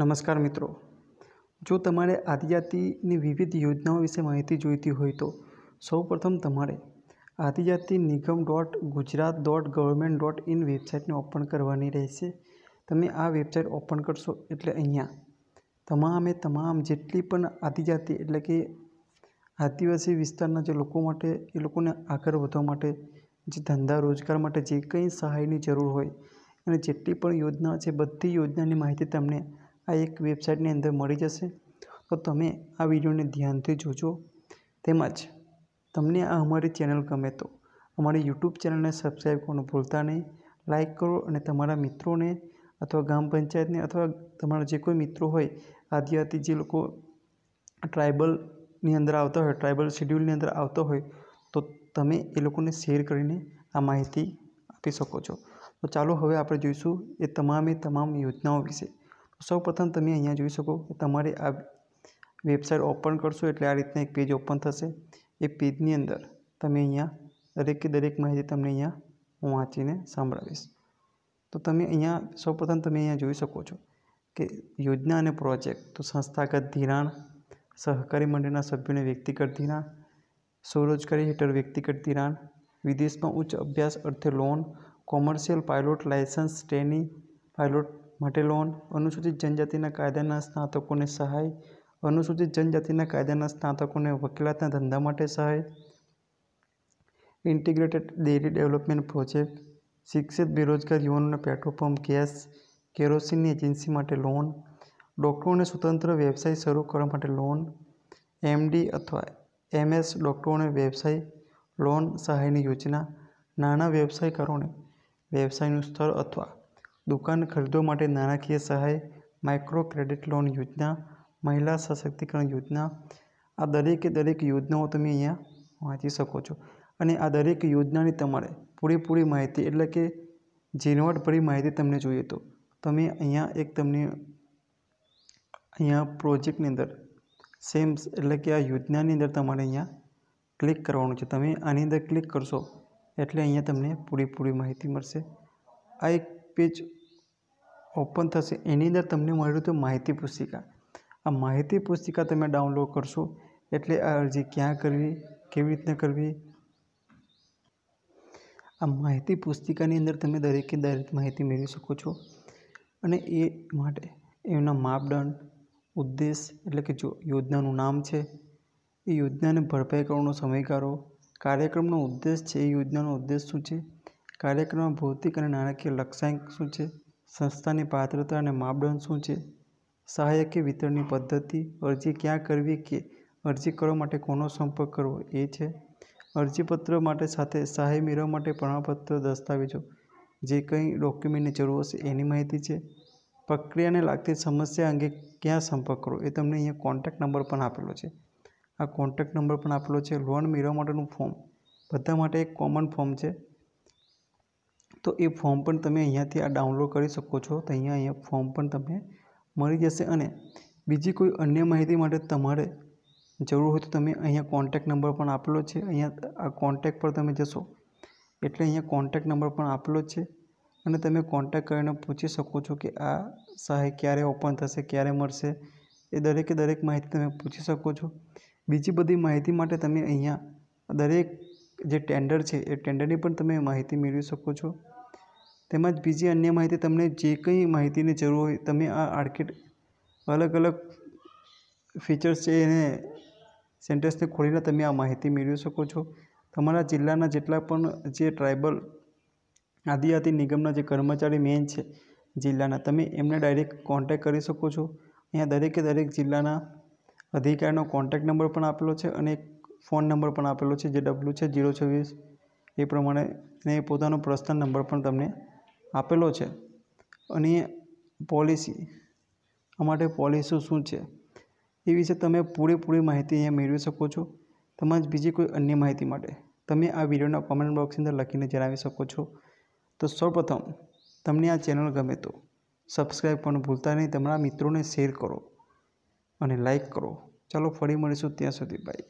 નમસ્કાર મિત્રો જો તમારે આદિજાતિની વિવિધ યોજનાઓ વિશે માહિતી જોઈતી હોય તો સૌપ્રથમ તમારે Adijati Nigam dot Gujarat dot government dot in વેબસાઇટને ઓપન કરવાની રહેશે તમે આ વેબસાઇટ ઓપન કરશો એટલે અહીંયા તમામે તમામ જેટલી પણ આદિજાતિ એટલે કે આદિવાસી વિસ્તારના જે લોકો માટે એ લોકોને આગળ વધવા માટે જે ધંધા રોજગાર માટે જે કંઈ સહાયની જરૂર હોય અને જેટલી પણ યોજના છે બધી યોજનાની માહિતી તમને આ એક વેબસાઇટની અંદર મળી જશે તો તમે આ વિડીયોને ધ્યાનથી જોજો તેમજ તમને આ અમારી ચેનલ ગમે તો અમારી યુટ્યુબ ચેનલને સબસ્ક્રાઈબ કરવાનું ભૂલતા નહીં લાઇક કરો અને તમારા મિત્રોને અથવા ગ્રામ પંચાયતને અથવા તમારા જે કોઈ મિત્રો હોય આદિવાસી જે લોકો ટ્રાઇબલની અંદર આવતા હોય ટ્રાઇબલ શેડ્યુલની અંદર આવતા હોય તો તમે એ લોકોને શેર કરીને આ માહિતી આપી શકો છો તો ચાલો હવે આપણે જોઈશું એ તમામે તમામ યોજનાઓ વિશે સૌ પ્રથમ તમે અહીંયા જોઈ શકો કે તમારે આ વેબસાઇટ ઓપન કરશો એટલે આ રીતના એક પેજ ઓપન થશે એ પેજની અંદર તમે અહીંયા દરેકે દરેક માહિતી તમને અહીંયા હું વાંચીને સંભળાવીશ તો તમે અહીંયા સૌપ્રથમ તમે અહીંયા જોઈ શકો છો કે યોજના અને પ્રોજેક્ટ તો સંસ્થાગત ધિરાણ સહકારી મંડળના સભ્યોને વ્યક્તિગત ધિરાણ સ્વરોજગારી હેઠળ વ્યક્તિગત ધિરાણ વિદેશમાં ઉચ્ચ અભ્યાસ અર્થે loan commercial pilot license training pilot માટે લોન અનુસૂચિત જનજાતિના કાયદાના સ્નાતકોને સહાય અનુસૂચિત જનજાતિના કાયદાના સ્નાતકોને વકીલાતના ધંધા માટે સહાય ઇન્ટિગ્રેટેડ ડેરી ડેવલપમેન્ટ પ્રોજેક્ટ શિક્ષિત બેરોજગાર યુવાનોને પેટ્રોલપંપ ગેસ કેરોસીનની એજન્સી માટે લોન ડૉક્ટરોને સ્વતંત્ર વ્યવસાય શરૂ કરવા માટે લોન એમડી અથવા એમએસ ડૉક્ટરોને વ્યવસાય લોન સહાયની યોજના નાના વ્યવસાયકારોને વ્યવસાયનું સ્તર અથવા દુકાન ખરીદો માટે નાણાકીય સહાય માઇક્રો ક્રેડિટ લોન યોજના મહિલા સશક્તિકરણ યોજના આ દરેકે દરેક યોજનાઓ તમે અહીંયા વાંચી શકો છો અને આ દરેક યોજનાની તમારે પૂરેપૂરી માહિતી એટલે કે ઝીણવટભરી માહિતી તમને જોઈએ તો તમે અહીંયા એક તમને અહીંયા પ્રોજેક્ટની અંદર સેમ્સ એટલે કે આ યોજનાની અંદર તમારે અહીંયા ક્લિક કરવાનું છે તમે આની અંદર ક્લિક કરશો એટલે અહીંયા તમને પૂરેપૂરી માહિતી મળશે આ એક પેજ ઓપન થશે એની અંદર તમને મળ્યું હતું માહિતી પુસ્તિકા આ માહિતી પુસ્તિકા તમે ડાઉનલોડ કરશો એટલે આ અરજી ક્યાં કરવી કેવી રીતના કરવી આ માહિતી પુસ્તિકાની અંદર તમે દરેકે દરેક માહિતી મેળવી શકો છો અને એ માટે એમના માપદંડ ઉદ્દેશ એટલે કે જો યોજનાનું નામ છે એ યોજનાને ભરપાઈ કરવાનો સમયગાળો કાર્યક્રમનો ઉદ્દેશ છે એ યોજનાનો ઉદ્દેશ શું છે કાર્યક્રમમાં ભૌતિક અને નાણાકીય લક્ષ્યાંક શું છે સંસ્થાની પાત્રતા અને માપદંડ શું છે સહાયકીય વિતરણની પદ્ધતિ અરજી ક્યાં કરવી કે અરજી કરવા માટે કોનો સંપર્ક કરવો એ છે અરજીપત્ર માટે સાથે સહાય મેળવવા માટે પ્રમાણપત્ર દસ્તાવેજો જે કંઈ ડોક્યુમેન્ટની જરૂર હશે એની માહિતી છે પ્રક્રિયાને લાગતી સમસ્યા અંગે ક્યાં સંપર્ક કરો એ તમને અહીંયા કોન્ટેક્ટ નંબર પણ આપેલો છે આ કોન્ટેક્ટ નંબર પણ આપેલો છે લોન મેળવવા માટેનું ફોર્મ બધા માટે એક કોમન ફોર્મ છે તો એ ફોર્મ પણ તમે અહીંયાથી આ ડાઉનલોડ કરી શકો છો તો અહીંયા અહીંયા ફોર્મ પણ તમને મળી જશે અને બીજી કોઈ અન્ય માહિતી માટે તમારે જરૂર હોય તો તમે અહીંયા કોન્ટેક નંબર પણ આપેલો છે અહીંયા આ કોન્ટેક પર તમે જશો એટલે અહીંયા કોન્ટેક નંબર પણ આપેલો છે અને તમે કોન્ટેક કરીને પૂછી શકો છો કે આ સહાય ક્યારે ઓપન થશે ક્યારે મળશે એ દરેકે દરેક માહિતી તમે પૂછી શકો છો બીજી બધી માહિતી માટે તમે અહીંયા દરેક જે ટેન્ડર છે એ ટેન્ડરની પણ તમે માહિતી મેળવી શકો છો તેમજ બીજી અન્ય માહિતી તમને જે કંઈ માહિતીની જરૂર હોય તમે આ આર્કિટ અલગ અલગ ફીચર્સ છે એને સેન્ટેન્સને ખોલીને તમે આ માહિતી મેળવી શકો છો તમારા જિલ્લાના જેટલા પણ જે ટ્રાઇબલ આદિજાતિ નિગમના જે કર્મચારી મેન છે જિલ્લાના તમે એમને ડાયરેક્ટ કોન્ટેક કરી શકો છો અહીંયા દરેકે દરેક જિલ્લાના અધિકારીનો કોન્ટેક નંબર પણ આપેલો છે અને એક ફોન નંબર પણ આપેલો છે જે ડબલ્યુ છે ઝીરો છવ્વીસ એ પ્રમાણે ને પોતાનો પ્રસ્થાન નંબર પણ તમને આપેલો છે અને પોલિસી આ માટે પોલિસીઓ શું છે એ વિશે તમે પૂરેપૂરી માહિતી અહીંયા મેળવી શકો છો તેમજ બીજી કોઈ અન્ય માહિતી માટે તમે આ વિડીયોના કોમેન્ટ બોક્સની અંદર લખીને જણાવી શકો છો તો સૌપ્રથમ તમને આ ચેનલ ગમે તો સબસ્ક્રાઈબ પણ ભૂલતા નહીં તમારા મિત્રોને શેર કરો અને લાઇક કરો ચાલો ફરી મળીશું ત્યાં સુધી ભાઈ